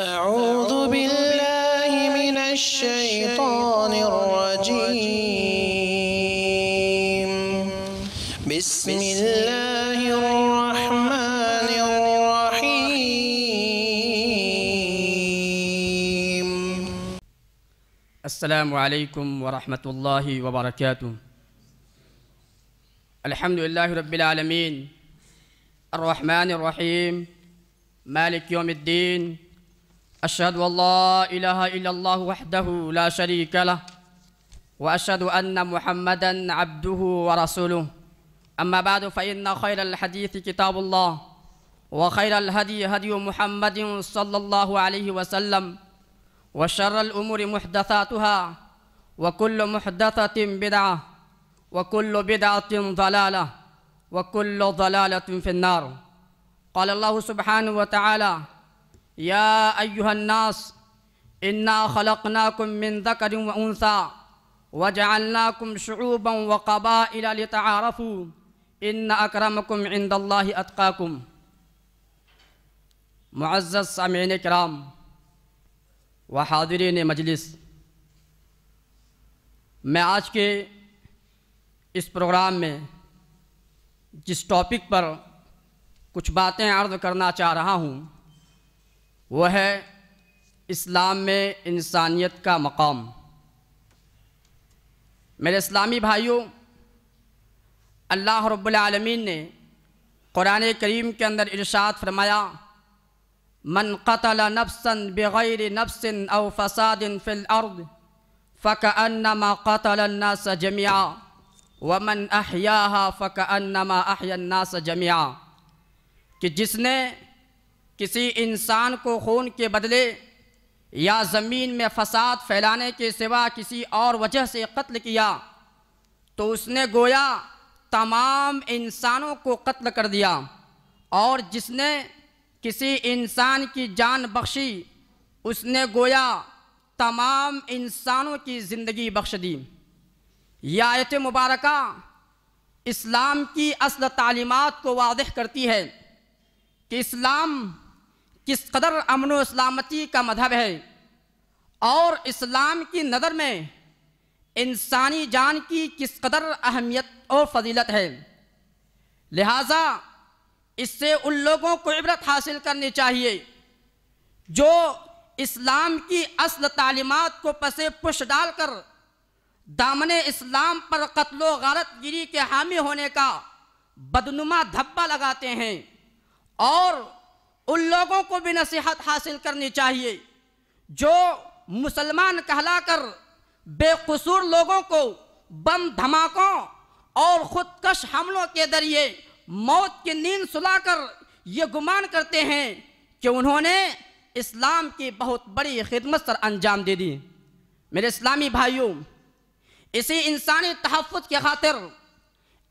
أعوذ بالله من الشيطان الرجيم بسم الله الرحمن الرحيم السلام عليكم ورحمة الله وبركاته الحمد لله رب العالمين الرحمن الرحيم مالك يوم الدين أشهد أن لا إله إلا الله وحده لا شريك له وأشهد أن محمدا عبده ورسوله أما بعد فإن خير الحديث كتاب الله وخير الهدي هدي محمد صلى الله عليه وسلم وشر الأمور محدثاتها وكل محدثة بدعة وكل بدعة ضلالة وكل ضلالة في النار قال الله سبحانه وتعالى يا अयुहन्नास الناس खलकना خلقناكم من ذكر वसा وجعلناكم شعوبا وقبائل لتعارفوا इलाफ़ू इन عند الله इंदल्ला معزز سامعين الكرام कराम व हाजरीन मजलिस मैं आज के इस प्रोग्राम में जिस टॉपिक पर कुछ बातें अर्ज करना चाह रहा हूँ वह है इस्लाम में इंसानियत का मकाम मेरे इस्लामी भाइयों अल्लाह रब्लमीन ने क़ुरान करीम के अंदर इरशाद फरमाया मन कतल नफसन बग़ैर नफसन अव फसादिन फ़िल अर्द फ़कअन्नमा व जमिया वमन अहया फ़कअन्नमा अहयन्नास जमिया कि जिसने किसी इंसान को खून के बदले या ज़मीन में फसाद फैलाने के सिवा किसी और वजह से कत्ल किया तो उसने गोया तमाम इंसानों को कत्ल कर दिया और जिसने किसी इंसान की जान बख्शी उसने गोया तमाम इंसानों की ज़िंदगी बख्श दी यह आयत मुबारक इस्लाम की असल तालीमत को वाद करती है कि इस्लाम किस कदर अमन सलामती का मधहब है और इस्लाम की नज़र में इंसानी जान की किस कदर अहमियत और फजीलत है लिहाजा इससे उन लोगों को इबरत हासिल करनी चाहिए जो इस्लाम की असल तालीमत को पसे पुश डालकर दामन इस्लाम पर कत्लो गलत गिरी के हामी होने का बदनुमा धब्बा लगाते हैं और उन लोगों को भी नसीहत हासिल करनी चाहिए जो मुसलमान कहलाकर बेकसूर लोगों को बम धमाकों और ख़ुदकश हमलों के जरिए मौत की नींद सुलाकर ये गुमान करते हैं कि उन्होंने इस्लाम की बहुत बड़ी खिदमत सर अंजाम दे दी मेरे इस्लामी भाइयों इसी इंसानी तहफ़ के खातिर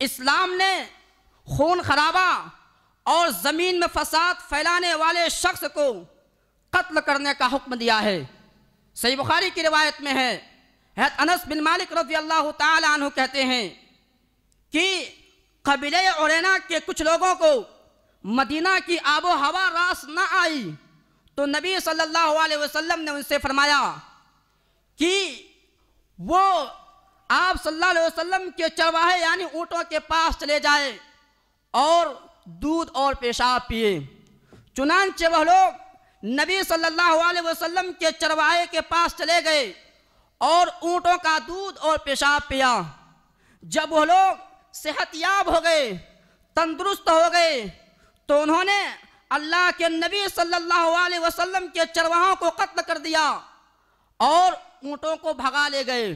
इस्लाम ने खून खराबा और ज़मीन में फसाद फैलाने वाले शख्स को कत्ल करने का हुक्म दिया है सही बुखारी की रिवायत में है हैत अनस बिन मालिक रजी अल्लाह तु कहते हैं कि कबीले औरना के कुछ लोगों को मदीना की आबो हवा रास ना आई तो नबी सल्लल्लाहु अलैहि वसल्लम ने उनसे फरमाया कि वो आप सल्लल्लाहु अलैहि वसल्लम के चरवाहे यानी ऊँटों के पास चले जाए और दूध और पेशाब पिए चुनानचे वह लोग नबी सल्लल्लाहु अलैहि वसल्लम के चरवाहे के पास चले गए और ऊँटों का दूध और पेशाब पिया जब वह लोग सेहतयाब हो गए तंदुरुस्त हो गए तो उन्होंने अल्लाह के नबी सल्लल्लाहु अलैहि वसल्लम के चरवाहों को कत्ल कर दिया और ऊँटों को भगा ले गए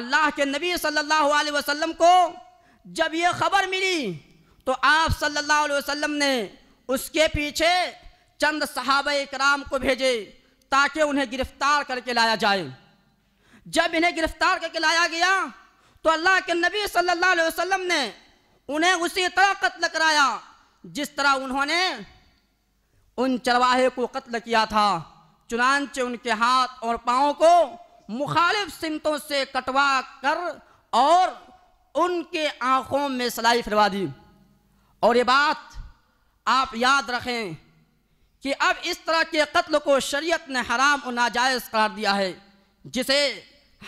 अल्लाह के नबी सल्लल्लाहु अलैहि वसल्लम को जब ये खबर मिली तो आप सल्लल्लाहु अलैहि वसल्लम ने उसके पीछे चंद सहाब कराम को भेजे ताकि उन्हें गिरफ्तार करके लाया जाए जब इन्हें गिरफ्तार करके लाया गया तो अल्लाह के नबी सल्लल्लाहु अलैहि वसल्लम ने उन्हें उसी तरह कत्ल कराया जिस तरह उन्होंने उन चरवाहे को कत्ल किया था चुनानचे उनके हाथ और पाँव को मुखालिफ सिमतों से कटवा कर और उनके आँखों में सलाई फिरवा दी और ये बात आप याद रखें कि अब इस तरह के कत्ल को शरीयत ने हराम और नाजायज़ करार दिया है जिसे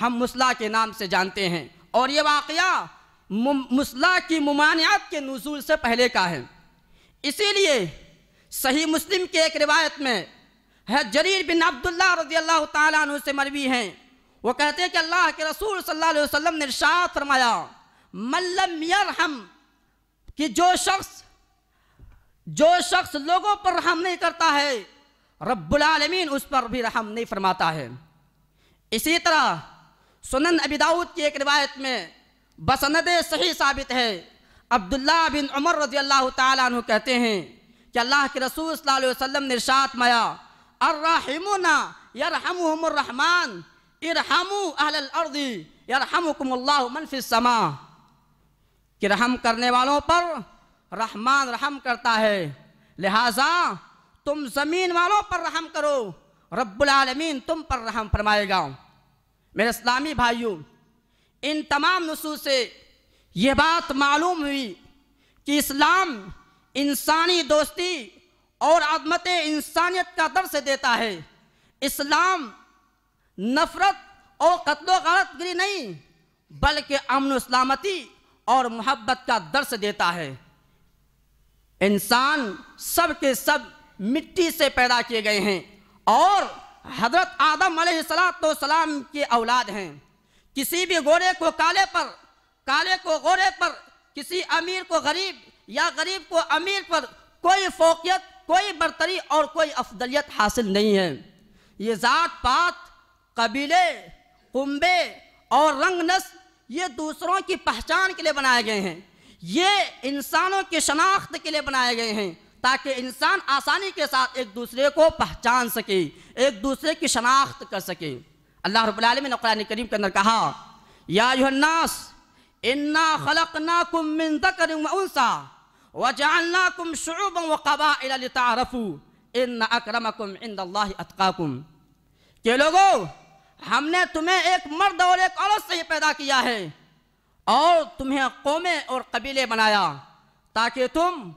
हम मुसला के नाम से जानते हैं और ये वाक़ मुसला की ममानियात के नजूल से पहले का है इसीलिए सही मुस्लिम के एक रिवायत में है जरीर बिन अब्दुल्ला रजी अल्लाह तु से मरवी हैं वो कहते हैं कि अल्लाह के रसूल सल्लल्लाहु अलैहि वसल्लम ने इरशाद फरमाया मल्लम यरहम कि जो शख्स जो शख्स लोगों पर रहम नहीं करता है रब्बुलमीन उस पर भी रहम नहीं फरमाता है इसी तरह सुनन अबी दाऊद की एक रिवायत में बसनद सही साबित है अब्दुल्ला बिन उमर रजी अल्लाह तु कहते हैं कि अल्लाह के रसूल वसल्लम ने इरशात माया अर्रहिमुना यरहमुहमुर्रहमान इरहमु अहल अर्दी यरहमुकुमुल्लाहु मन समा कि रहम करने वालों पर रहमान रहम करता है लिहाजा तुम ज़मीन वालों पर रहम करो रब्बुलमीन तुम पर रहम फरमाएगा मेरे इस्लामी भाइयों इन तमाम नसूस से यह बात मालूम हुई कि इस्लाम इंसानी दोस्ती और आदमत इंसानियत का दर्ज देता है इस्लाम नफरत और कत्लो गलत गिरी नहीं बल्कि अमन सलामती और मोहब्बत का दर्श देता है इंसान सब के सब मिट्टी से पैदा किए गए हैं और हजरत आदम तो सलाम के औलाद हैं किसी भी गोरे को काले पर काले को गोरे पर किसी अमीर को गरीब या गरीब को अमीर पर कोई फोकियत कोई बरतरी और कोई अफदलियत हासिल नहीं है ये ज़ात पात कबीले कुंबे और रंग नस्ल ये दूसरों की पहचान के लिए बनाए गए हैं ये इंसानों की शनाख्त के लिए बनाए गए हैं ताकि इंसान आसानी के साथ एक दूसरे को पहचान सके एक दूसरे की शनाख्त कर सके अल्लाह रबालम ने कुरान करीम के अंदर कहा यानास इन्ना खलक नाकुमिन उनसा वजालना कुम शुब व कबा तारफ़ू इन अक्रमकुम इन अतकाकुम के लोगों हमने तुम्हें एक मर्द और एक औरत से ही पैदा किया है और तुम्हें कौमे और कबीले बनाया ताकि तुम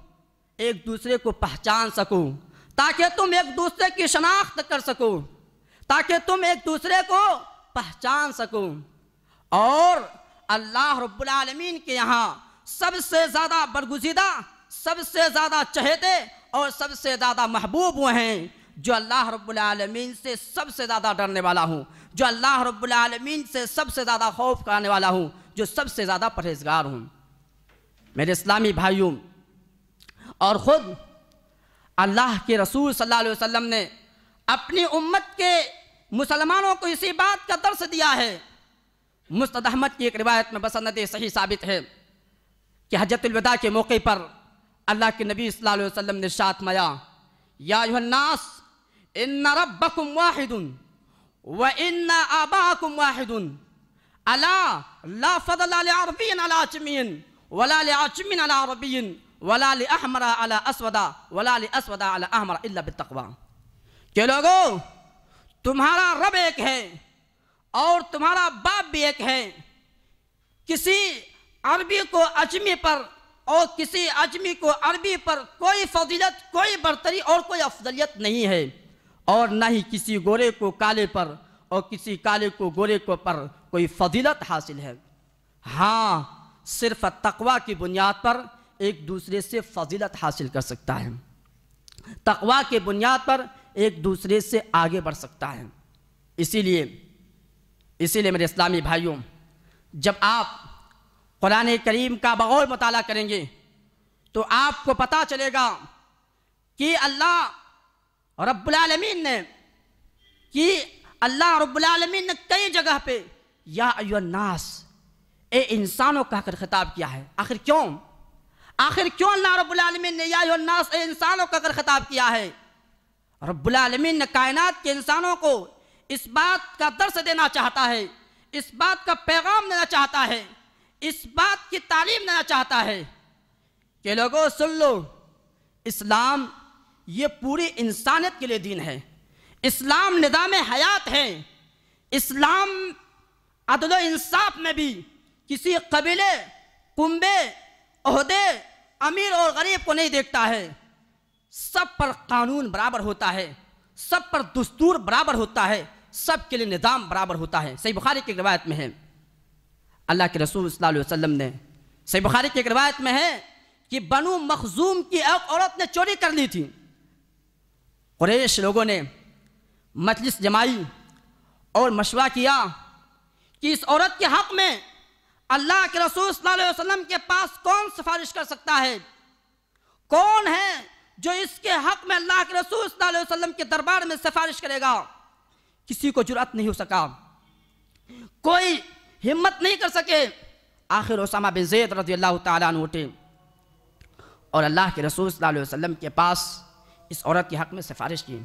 एक दूसरे को पहचान सको ताकि तुम एक दूसरे की शनाख्त कर सको ताकि तुम एक दूसरे को पहचान सको और अल्लाह रब्बुल के यहाँ सबसे ज़्यादा बरगुजीदा सबसे ज़्यादा चहेते और सबसे ज़्यादा महबूब वो हैं जो अल्लाह रब्बुल से सबसे ज़्यादा डरने वाला हूँ जो अल्लाह रब्लमीन से सबसे ज़्यादा खौफ कराने वाला हूँ जो सबसे ज़्यादा परहेजगार हूँ मेरे इस्लामी भाइयों और ख़ुद अल्लाह के रसूल सल्लल्लाहु अलैहि वसल्लम ने अपनी उम्मत के मुसलमानों को इसी बात का दर्श दिया है मुस्तद अहमद की एक रिवायत में बसनत सही साबित है कि हजरतलविदा के मौके पर अल्लाह के नबी सल्लल्लाहु अलैहि वसल्लम ने शात माया या युहन्नास इन रब्बकुम वाहिदुन के लोगो तुम्हारा रब एक है और तुम्हारा बाप भी एक है किसी अरबी को अजमी पर और किसी अजमी को अरबी पर कोई फजीलत कोई बरतरी और कोई अफजलियत नहीं है और न ही किसी गोरे को काले पर और किसी काले को गोरे को पर कोई फजीलत हासिल है हाँ सिर्फ तकवा की बुनियाद पर एक दूसरे से फजीलत हासिल कर सकता है तकवा के बुनियाद पर एक दूसरे से आगे बढ़ सकता है इसीलिए इसीलिए मेरे इस्लामी भाइयों जब आप कुरान करीम का बगौर मताल करेंगे तो आपको पता चलेगा कि अल्लाह और रब्लमीन ने कि अल्लाह रब्लमीन ने कई जगह पे या अयोनास ए इंसानों कहकर खिताब किया है आखिर क्यों आखिर क्यों अल्लाह रब्लमीन ने या अयोनास ए इंसानों कहकर खिताब किया है रब्लमीन ने कायनात के इंसानों को इस बात का दर्श देना चाहता है इस बात का पैगाम देना चाहता है इस बात की तालीम देना चाहता है कि लोगों सुन लो इस्लाम ये पूरी इंसानियत के लिए दीन है इस्लाम निदाम हयात है इस्लाम अदल इंसाफ में भी किसी कबीले कुंबे अहदे अमीर और गरीब को नहीं देखता है सब पर कानून बराबर होता है सब पर दस्तूर बराबर होता है सब के लिए निज़ाम बराबर होता है सही बुखारी की रवायत में है अल्लाह के रसूल वसल्लम ने सही बुखारी की रवायत में है कि बनु मखजूम की एक औरत ने चोरी कर ली थी कुरेश लोगों ने मजलिस जमाई और मशवरा किया कि इस औरत के हक़ में अल्लाह के रसूल वसल्लम के पास कौन सिफारिश कर सकता है कौन है जो इसके हक़ में अल्लाह के रसूल वसल्लम के दरबार में सिफारिश करेगा किसी को जुरात नहीं हो सका कोई हिम्मत नहीं कर सके आखिर उसामा बिन जैद रजी अल्लाह तुटे और अल्लाह के रसूल वसल्लम के पास इस औरत के हक़ में सिफारिश की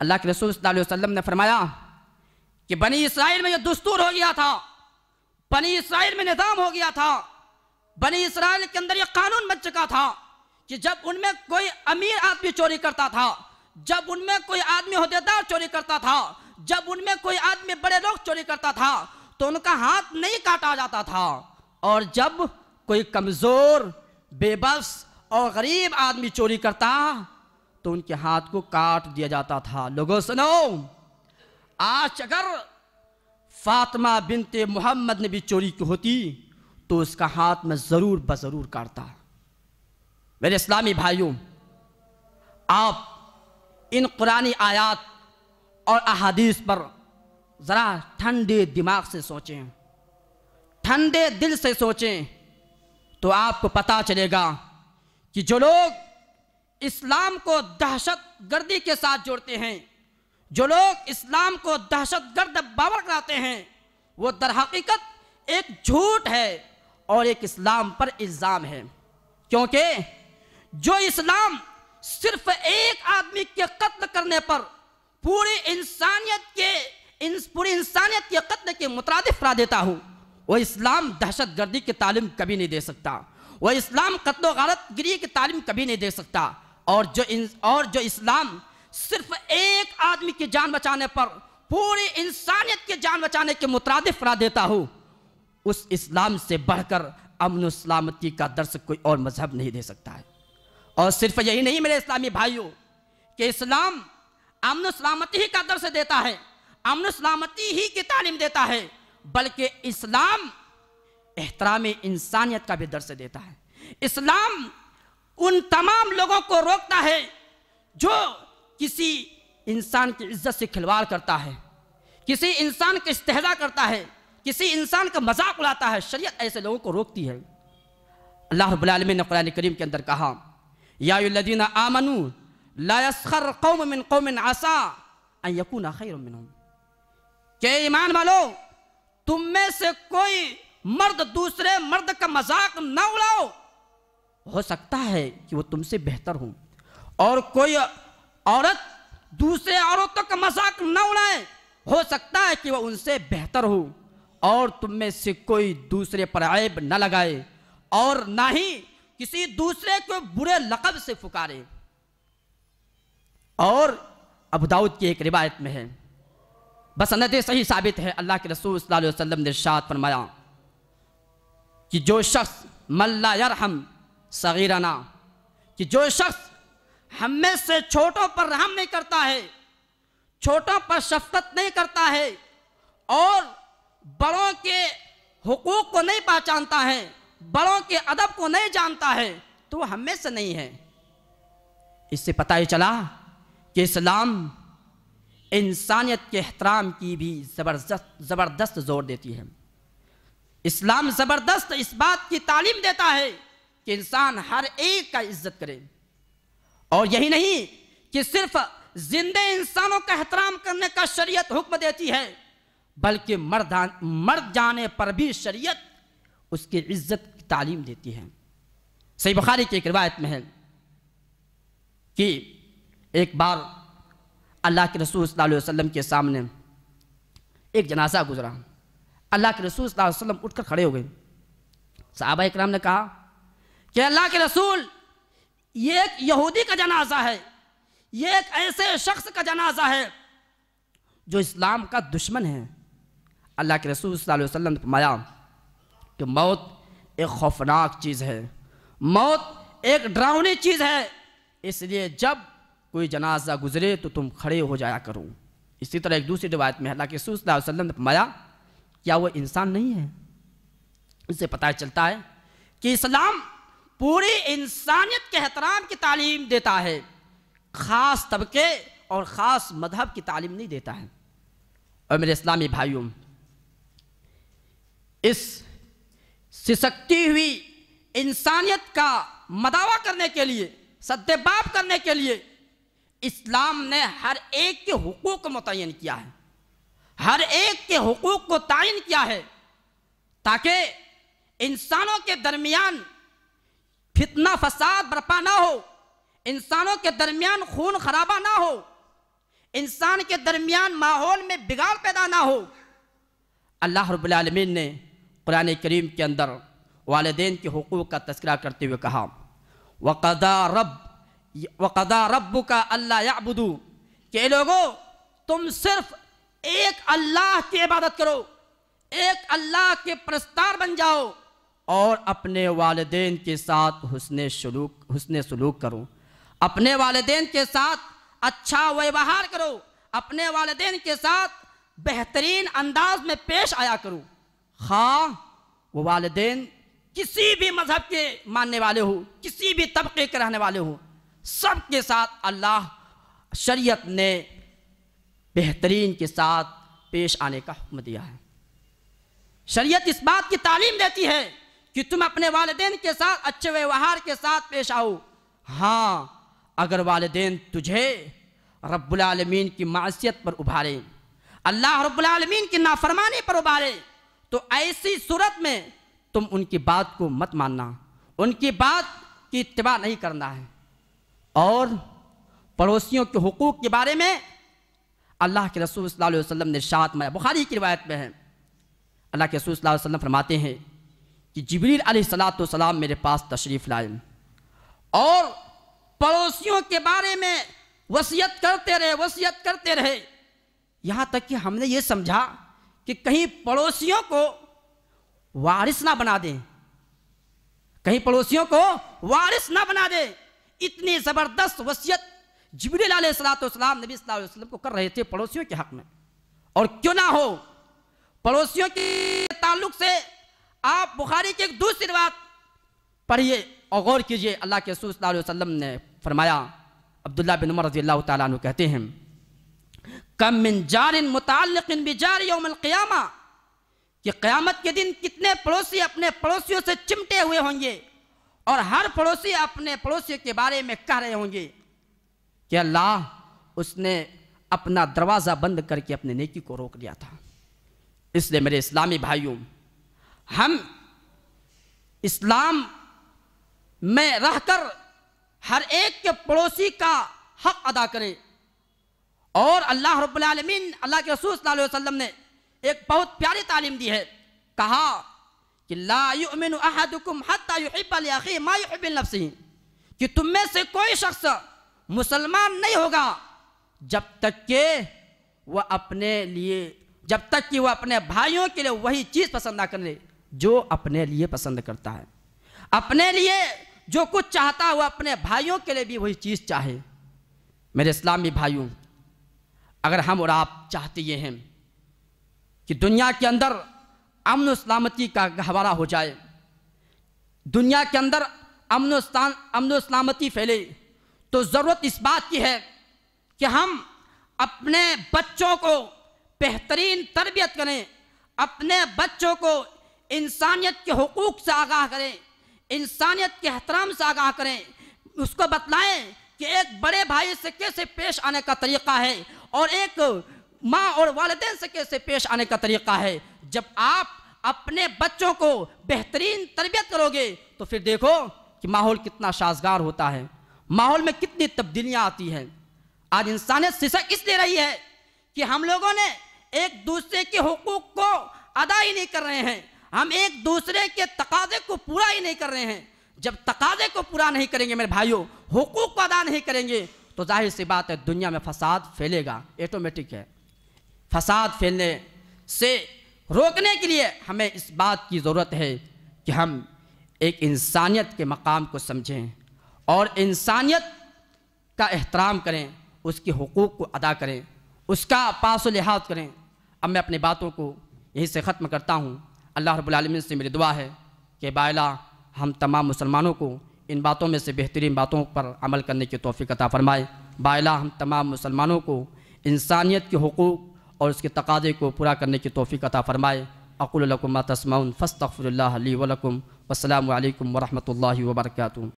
अल्लाह के रसूल वसल्लम ने फरमाया कि बनी इसराइल में यह दस्तूर हो गया था बनी इसराइल में निज़ाम हो गया था बनी इसराइल के अंदर यह कानून बन चुका था कि जब उनमें कोई अमीर आदमी चोरी करता था जब उनमें कोई आदमी होदेदार चोरी करता था जब उनमें कोई आदमी बड़े लोग चोरी करता था तो उनका हाथ नहीं काटा जाता था और जब कोई कमज़ोर बेबस और गरीब आदमी चोरी करता तो उनके हाथ को काट दिया जाता था लोगों सुनो आज अगर फातिमा बिनते मोहम्मद ने भी चोरी की होती तो उसका हाथ में ज़रूर बज़रूर काटता मेरे इस्लामी भाइयों आप इन कुरानी आयात और अहादीस पर ज़रा ठंडे दिमाग से सोचें ठंडे दिल से सोचें तो आपको पता चलेगा कि जो लोग इस्लाम को दहशत गर्दी के साथ जोड़ते हैं जो लोग इस्लाम को दहशत गर्द बावर कराते हैं वो दर हकीकत एक झूठ है और एक इस्लाम पर इल्ज़ाम है क्योंकि जो इस्लाम सिर्फ एक आदमी के कत्ल करने पर पूरी इंसानियत के इन पूरी इंसानियत के कत्ल के मुतरद करा देता हूँ वह इस्लाम दहशत गर्दी की तालीम कभी नहीं दे सकता वह इस्लाम कत्लो गारत गिरी की तालीम कभी नहीं दे सकता और जो इन, और जो इस्लाम सिर्फ एक आदमी की जान बचाने पर पूरी इंसानियत की जान बचाने के मुतरद रा देता हूँ उस इस्लाम से बढ़कर अमन सलामती का दर्श कोई और मजहब नहीं दे सकता है और सिर्फ यही नहीं मेरे इस्लामी भाइयों कि इस्लाम अमन सलामती ही का दर्श देता है अमन सलामती ही की तालीम देता है बल्कि इस्लाम एहतराम इंसानियत का भी दर्श देता है इस्लाम उन तमाम लोगों को रोकता है जो किसी इंसान की इज्जत से खिलवाड़ करता है किसी इंसान का इस्तेदा करता है किसी इंसान का मजाक उड़ाता है शरीयत ऐसे लोगों को रोकती है अल्लाह रबालम ने कुरान करीम के अंदर कहा यादीन आमनु लास्खर कौम मिन कौमिन आसा यकून खैर के ईमान वालों तुम में से कोई मर्द दूसरे मर्द का मजाक ना उड़ाओ हो सकता है कि वो तुमसे बेहतर हो और कोई औरत दूसरे औरतों का मजाक न उड़ाए हो सकता है कि वह उनसे बेहतर हो और तुम में से कोई दूसरे पर आयब न लगाए और ना ही किसी दूसरे को बुरे लकब से पुकारे और अब दाऊद की एक रिवायत में है बस अनद सही साबित है अल्लाह के रसूल वसल्लम ने शाद फरमाया कि जो शख्स मल्ला यरहम सगीराना कि जो शख्स हम में से छोटों पर रहम नहीं करता है छोटों पर शफकत नहीं करता है और बड़ों के हुकूक को नहीं पहचानता है बड़ों के अदब को नहीं जानता है तो हम में से नहीं है इससे पता ही चला कि इस्लाम इंसानियत के एहतराम की भी ज़बरदस्त ज़बरदस्त जोर देती है इस्लाम ज़बरदस्त इस बात की तालीम देता है कि इंसान हर एक का इज्जत करे और यही नहीं कि सिर्फ जिंदे इंसानों का एहतराम करने का शरीयत हुक्म देती है बल्कि मर्द मर जाने पर भी शरीयत उसकी इज्जत की तालीम देती है सही बुखारी की एक रिवायत में है कि एक बार अल्लाह के रसूल सल्लल्लाहु अलैहि वसल्लम के सामने एक जनाजा गुजरा अल्लाह के रसूल सल्लल्लाहु अलैहि वसल्लम उठकर खड़े हो गए साहबा इकराम ने कहा कि अल्लाह के रसूल ये एक यहूदी का जनाजा है ये एक ऐसे शख्स का जनाजा है जो इस्लाम का दुश्मन है अल्लाह के रसूल वसल्लम ने फरमाया कि मौत एक खौफनाक चीज़ है मौत एक डरावनी चीज़ है इसलिए जब कोई जनाजा गुजरे तो तुम खड़े हो जाया करो इसी तरह एक दूसरी रिवायत में अल्लाह के रसूल वसल्लम ने फरमाया क्या वो इंसान नहीं है इससे पता चलता है कि इस्लाम पूरी इंसानियत के एहतराम की तालीम देता है ख़ास तबके और ख़ास मजहब की तालीम नहीं देता है और मेरे इस्लामी भाइयों इस सिसकती हुई इंसानियत का मदावा करने के लिए सद्देबाप करने के लिए इस्लाम ने हर एक के हकूक़ को मुतन किया है हर एक के हकूक़ को तयन किया है ताकि इंसानों के दरमियान फितना फसाद बर्पा ना हो इंसानों के दरमियान खून खराबा ना हो इंसान के दरमियान माहौल में बिगाड़ पैदा ना हो अल्लाह रबालमीन ने कुरान करीम के अंदर वालदेन के हकूक़ का तस्करा करते हुए कहा वक़दा रब वक़दा रब का अल्लाह याबुदू के लोगो तुम सिर्फ एक अल्लाह की इबादत करो एक अल्लाह के प्रस्तार बन जाओ और अपने वालदेन के साथ हुसन सलूक हुसन सलूक करो अपने वालदेन के साथ अच्छा व्यवहार करो अपने वालदेन के साथ बेहतरीन अंदाज में पेश आया करो हाँ वो वालदेन किसी भी मज़हब के मानने वाले हो किसी भी तबके के रहने वाले हो सब के साथ अल्लाह शरीयत ने बेहतरीन के साथ पेश आने का हुक्म दिया है शरीयत इस बात की तालीम देती है कि तुम अपने वालदेन के साथ अच्छे व्यवहार के साथ पेश आओ हाँ अगर वालदेन तुझे रबालमीन की मासीत पर उभारे अल्लाह रब्लमीन की नाफरमानी पर उभारे तो ऐसी सूरत में तुम उनकी बात को मत मानना उनकी बात की इतबा नहीं करना है और पड़ोसियों के हकूक़ के बारे में अल्लाह के रसूल सल्लल्लाहु अलैहि वसल्लम ने शात माया बुखारी की रिवायत में है अल्लाह के रसूल सल्लल्लाहु अलैहि वसल्लम फरमाते हैं कि जबरील सलाम मेरे पास तशरीफ़ लाए और पड़ोसियों के बारे में वसीयत करते रहे वसीयत करते रहे यहाँ तक कि हमने ये समझा कि कहीं पड़ोसियों को वारिस ना बना दें कहीं पड़ोसियों को वारिस ना बना दें इतनी ज़बरदस्त वसीयत जबरील सलाम नबी वसल्लम को कर रहे थे पड़ोसियों के हक़ में और क्यों ना हो पड़ोसियों के ताल्लुक से आप बुखारी की एक दूसरी बात पढ़िए और गौर कीजिए अल्लाह के रसूल वसल्लम ने फरमाया अब्दुल्ला बिन उमर रजी तु कहते हैं कम मिन जारिन मुतन बिजार कि क़यामत के दिन कितने पड़ोसी अपने पड़ोसियों से चिमटे हुए होंगे और हर पड़ोसी अपने पड़ोसी के बारे में कह रहे होंगे कि अल्लाह उसने अपना दरवाज़ा बंद करके अपने नेकी को रोक लिया था इसलिए मेरे इस्लामी भाइयों हम इस्लाम में रहकर हर एक के पड़ोसी का हक अदा करें और अल्लाह रबालमीन अल्लाह के रसूल वसल्लम ने एक बहुत प्यारी तालीम दी है कहा कि लाबी कि तुम में से कोई शख्स मुसलमान नहीं होगा जब तक के वह अपने लिए जब तक कि वह अपने भाइयों के लिए वही चीज़ पसंद ना कर ले जो अपने लिए पसंद करता है अपने लिए जो कुछ चाहता है वह अपने भाइयों के लिए भी वही चीज़ चाहे मेरे इस्लामी भाइयों अगर हम और आप चाहते ये हैं कि दुनिया के अंदर अमन सलामती का गहवारा हो जाए दुनिया के अंदर अमन अमन सलामती फैले तो ज़रूरत इस बात की है कि हम अपने बच्चों को बेहतरीन तरबियत करें अपने बच्चों को इंसानियत के हकूक़ से आगाह करें इंसानियत के एहतराम से आगाह करें उसको बतलाएं कि एक बड़े भाई से कैसे पेश आने का तरीक़ा है और एक माँ और वालदे से कैसे पेश आने का तरीक़ा है जब आप अपने बच्चों को बेहतरीन तरबियत करोगे तो फिर देखो कि माहौल कितना साजगार होता है माहौल में कितनी तब्दीलियाँ आती हैं आज इंसानियत सिसक इसलिए रही है कि हम लोगों ने एक दूसरे के हकूक़ को अदा ही नहीं कर रहे हैं हम एक दूसरे के तकाजे को पूरा ही नहीं कर रहे हैं जब तकाजे को पूरा नहीं करेंगे मेरे भाइयों हकूक को अदा नहीं करेंगे तो जाहिर सी बात है दुनिया में फसाद फैलेगा एटोमेटिक है फसाद फैलने से रोकने के लिए हमें इस बात की ज़रूरत है कि हम एक इंसानियत के मकाम को समझें और इंसानियत का एहतराम करें उसके हकूक़ को अदा करें उसका पास लिहाज करें अब मैं अपनी बातों को यहीं से ख़त्म करता हूँ अल्लाह रबालमिन से मेरी दुआ है कि बायला हम तमाम मुसलमानों को इन बातों में से बेहतरीन बातों पर अमल करने की तोफ़ी अता फ़रमाए बाइला हम तमाम मुसलमानों को इंसानियत के हकूक़ और उसके तकाजे को पूरा करने की तोफ़ी अता फ़रमाए अकुलकुम तस्माउन फ़स्तफ़रल वलकम वसलम वरहमल वर्का